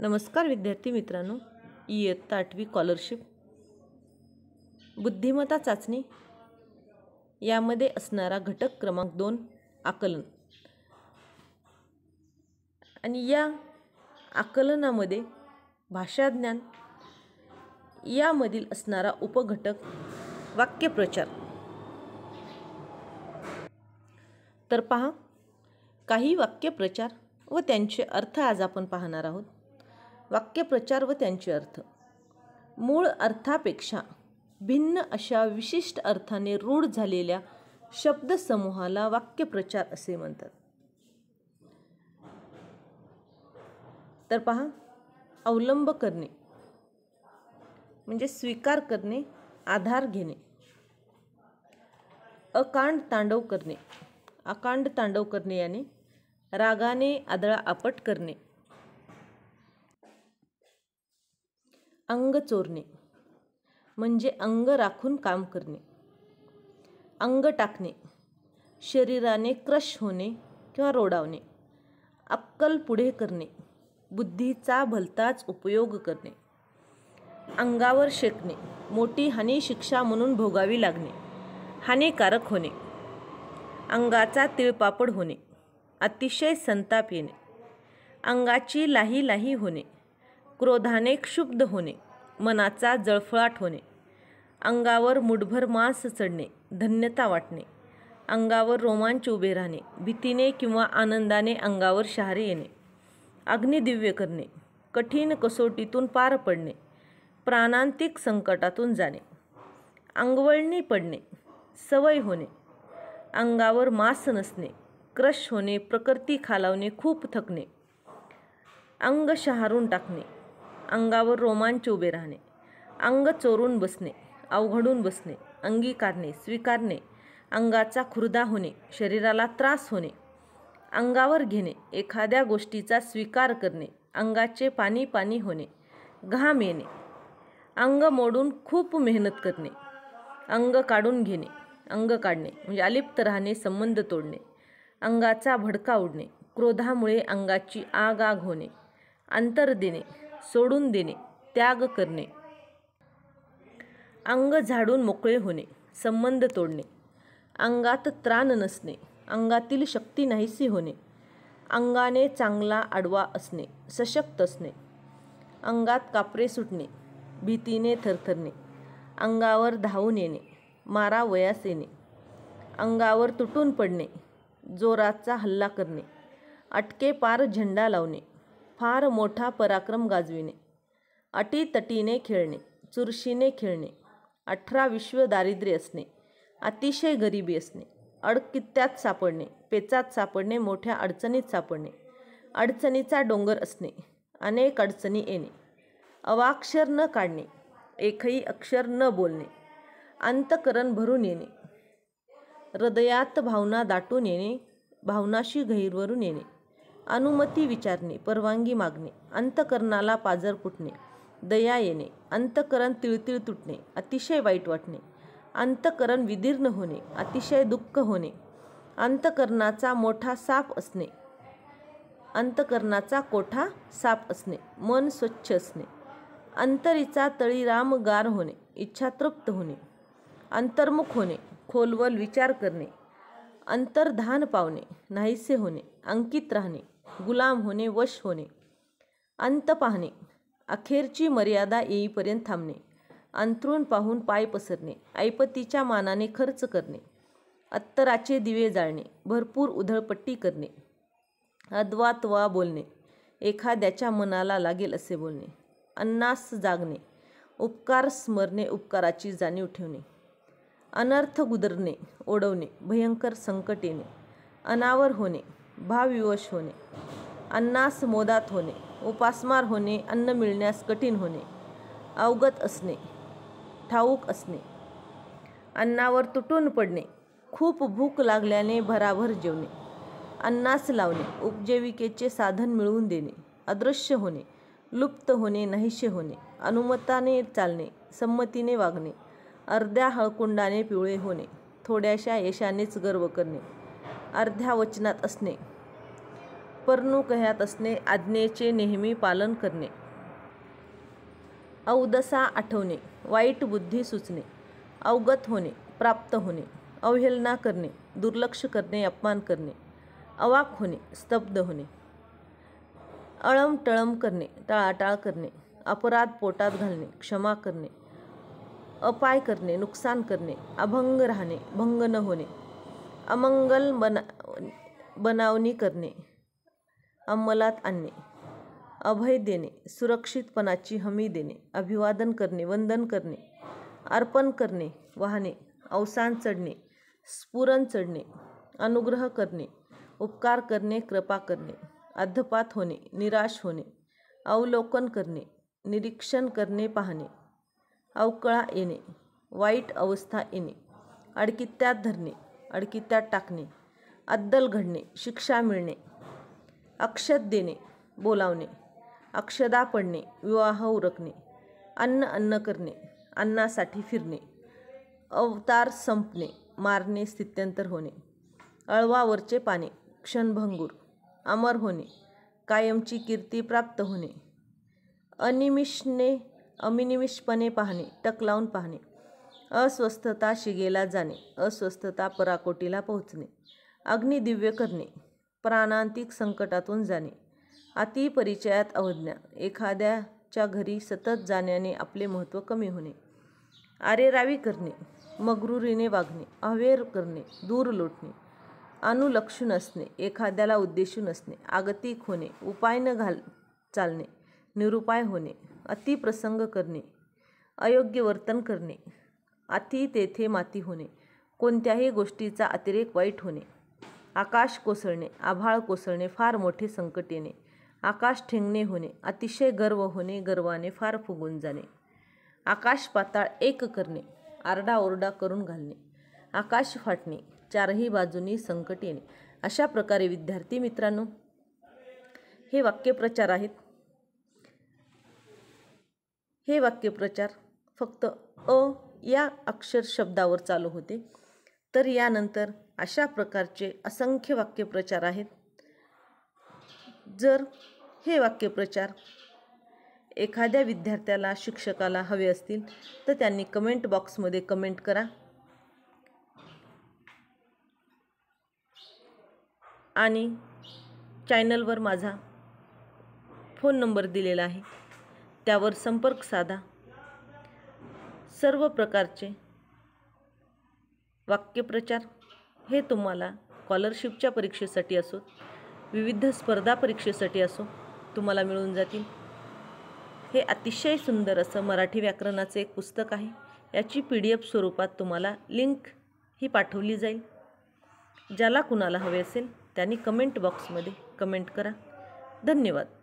नमस्कार विद्यार्थी मित्रांनो इयत्ता आठवी स्कॉलरशिप बुद्धिमत्ता चाचणी यामध्ये असणारा घटक क्रमांक दोन आकलन आणि या आकलनामध्ये भाषाज्ञान यामधील असणारा उपघटक वाक्यप्रचार तर पहा काही वाक्यप्रचार व त्यांचे अर्थ आज आपण पाहणार आहोत वाक्यप्रचार व त्यांचे अर्थ मूळ अर्थापेक्षा भिन्न अशा विशिष्ट अर्थाने रूढ झालेल्या शब्दसमूहाला वाक्यप्रचार असे म्हणतात तर पहा अवलंब करणे म्हणजे स्वीकार करणे आधार घेणे अकांड तांडव करणे अकांड तांडव करणे याने रागाने आदळा आपट करणे अंग चोरणे म्हणजे अंग राखून काम करणे अंग टाकणे शरीराने क्रश होणे किंवा रोडावणे अक्कल पुढे करणे बुद्धीचा भलताच उपयोग करणे अंगावर शेकणे मोठी हानी शिक्षा म्हणून भोगावी लागणे हानिकारक होणे अंगाचा तिळपापड होणे अतिशय संताप येणे अंगाची लाही लाही होणे क्रोधाने क्षुब्ध होणे मनाचा जळफळाट होणे अंगावर मुठभर मांस चढणे धन्यता वाटणे अंगावर रोमांच उभे राहणे भीतीने किंवा आनंदाने अंगावर शहारे येणे अग्निदिव्य करणे कठीण कसोटीतून पार पडणे प्राणांतिक संकटातून जाणे अंगवळणी पडणे सवय होणे अंगावर मांस नसणे क्रश होणे प्रकृती खालावणे खूप थकणे अंग शहारून टाकणे अंगावर रोमांच उभे राहणे अंग चोरून बसणे अवघडून बसणे अंगीकारणे स्वीकारणे अंगाचा खुर्दा होणे शरीराला त्रास होणे अंगावर घेणे एखाद्या गोष्टीचा स्वीकार करणे अंगाचे पाणी पाणी होणे घाम येणे अंग मोडून खूप मेहनत करणे अंग काढून घेणे अंग काढणे म्हणजे अलिप्त राहणे संबंध तोडणे अंगाचा भडका उडणे क्रोधामुळे अंगाची आग आग होणे अंतर देणे सोडून देणे त्याग करणे अंग झाडून मोकळे होणे संबंध तोडणे अंगात त्राण नसणे अंगातील शक्ती नाहीशी होणे अंगाने चांगला आडवा असणे सशक्त असणे अंगात कापरे सुटणे भीतीने थरथरणे अंगावर धावून येणे मारा वयास येणे अंगावर तुटून पडणे जोराचा हल्ला करणे अटके पार झेंडा लावणे फार मोठा पराक्रम गाजविणे अटीतटीने खेळणे चुरशीने खेळणे अठरा विश्व दारिद्र्य असणे अतिशय गरिबी असणे अडकित्यात सापडणे पेचात सापडणे मोठ्या अडचणीत सापडणे अडचणीचा डोंगर असणे अनेक अडचणी येणे अवाक्षर न काढणे एकही अक्षर न बोलणे अंतकरण भरून येणे हृदयात भावना दाटून येणे भावनाशी गैरवरून येणे अनुमती विचारणे परवानगी मागणे अंतकरणाला पाजर फुटणे दया येणे अंतकरण तिळतिळ तुटणे अतिशय वाईट वाटणे अंतकरण विदीर्ण होणे अतिशय दुःख होणे अंतकरणाचा मोठा साफ असणे अंतकरणाचा कोठा साफ असणे मन स्वच्छ असणे अंतरीचा तळीराम गार होणे इच्छा तृप्त होणे अंतर्मुख होणे खोलवर विचार करणे अंतर्धान पावणे नाहीसे होणे अंकित राहणे गुलाम होणे वश होणे अंत पाहणे अखेरची मर्यादा येईपर्यंत थांबणे अंतरून पाहून पाय पसरणे ऐपतीच्या मानाने खर्च करणे अत्तराचे दिवे जाळणे भरपूर उधळपट्टी करणे वा बोलणे एखाद्याच्या मनाला लागेल असे बोलणे अन्नास जागणे उपकार स्मरणे उपकाराची जाणीव ठेवणे अनर्थ गुदरणे ओढवणे भयंकर संकट येणे अनावर होणे भावविवश होणे अन्नास मोदात होणे उपासमार होणे अन्न मिळण्यास कठीण होणे अवगत असणे ठाऊक असणे अन्नावर तुटून पडणे खूप भूक लागल्याने भराभर जेवणे अन्नास लावणे उपजीविकेचे साधन मिळवून देणे अदृश्य होणे लुप्त होणे नाहीसे होणे अनुमताने चालणे संमतीने वागणे अर्ध्या हळकुंडाने पिवळे होणे थोड्याशा यशानेच गर्व करणे अर्ध्या वचनात असणे पर्णुकह्यात असणे आज्ञेचे नेहमी पालन करणे अवदसा आठवणे वाईट बुद्धी सुचणे अवगत होणे प्राप्त होणे अवहेलना करणे दुर्लक्ष करणे अपमान करणे अवाक होणे स्तब्ध होणे अळमटळम करणे टाळाटाळ करणे अपराध पोटात घालणे क्षमा करणे अपाय करणे नुकसान करणे अभंग राहणे भंग न होणे अमंगल बना बनावणी करणे अंमलात आणणे अभय देणे सुरक्षितपणाची हमी देणे अभिवादन करणे वंदन करणे अर्पण करणे वाहणे अवसान चढणे स्फुरण चढणे अनुग्रह करणे उपकार करणे कृपा करणे अधपात होणे निराश होणे अवलोकन करणे निरीक्षण करणे पाहणे अवकळा येणे वाईट अवस्था येणे अडकित्यात धरणे अडकित्यात टाकणे अद्दल घडणे शिक्षा मिळणे अक्षत देणे बोलावणे अक्षदा पडणे विवाह उरकणे अन्न अन्न करणे अन्नासाठी फिरणे अवतार संपणे मारणे स्थित्यंतर होणे अळवावरचे पाने क्षणभंगूर अमर होणे कायमची कीर्ती प्राप्त होणे अनिमिषणे अमिनिमिषपणे पाहणे टक लावून पाहणे अस्वस्थता शिगेला जाणे अस्वस्थता पराकोटीला पोहोचणे अग्निदिव्य करणे प्राणांतिक संकटातून जाणे अतिपरिचयात अवज्ञा एखाद्याच्या घरी सतत जाण्याने आपले महत्त्व कमी होणे आरेरावी करणे मगरुरीने वागणे अवेर करणे दूर लोटणे अनुलक्षून असणे एखाद्याला उद्देशून नसणे आगतिक होणे उपाय न घाल चालणे निरुपाय होणे अतिप्रसंग करणे अयोग्य वर्तन करणे अति तेथे माती होणे कोणत्याही गोष्टीचा अतिरेक वाईट होणे आकाश कोसळणे आभाळ कोसळणे फार मोठे संकट येणे आकाश ठेंगणे होणे अतिशय गर्व होणे गर्वाने फार फुगून जाणे आकाश पाताळ एक करणे आरडाओरडा करून घालणे आकाश फाटणे चारही बाजूनी संकट येणे अशा प्रकारे विद्यार्थी मित्रांनो हे वाक्यप्रचार आहेत हे वाक्यप्रचार फक्त अ या अक्षर शब्दावर चालू होते तर यानंतर अशा प्रकारचे असंख्य वाक्यप्रचार आहेत जर हे वाक्यप्रचार एखाद्या विद्यार्थ्याला शिक्षकाला हवे असतील तर त्यांनी कमेंट बॉक्समध्ये कमेंट करा आणि चॅनलवर माझा फोन नंबर दिलेला आहे त्यावर संपर्क साधा सर्व प्रकारचे वाक्यप्रचार हे तुम्हाला स्कॉलरशिपच्या परीक्षेसाठी असो विविध स्पर्धा परीक्षेसाठी असो तुम्हाला मिळून जातील हे अतिशय सुंदर असं मराठी व्याकरणाचं एक पुस्तक आहे याची पी डी एफ स्वरूपात तुम्हाला लिंक ही पाठवली जाईल ज्याला कुणाला हवे असेल त्यांनी कमेंट बॉक्समध्ये कमेंट करा धन्यवाद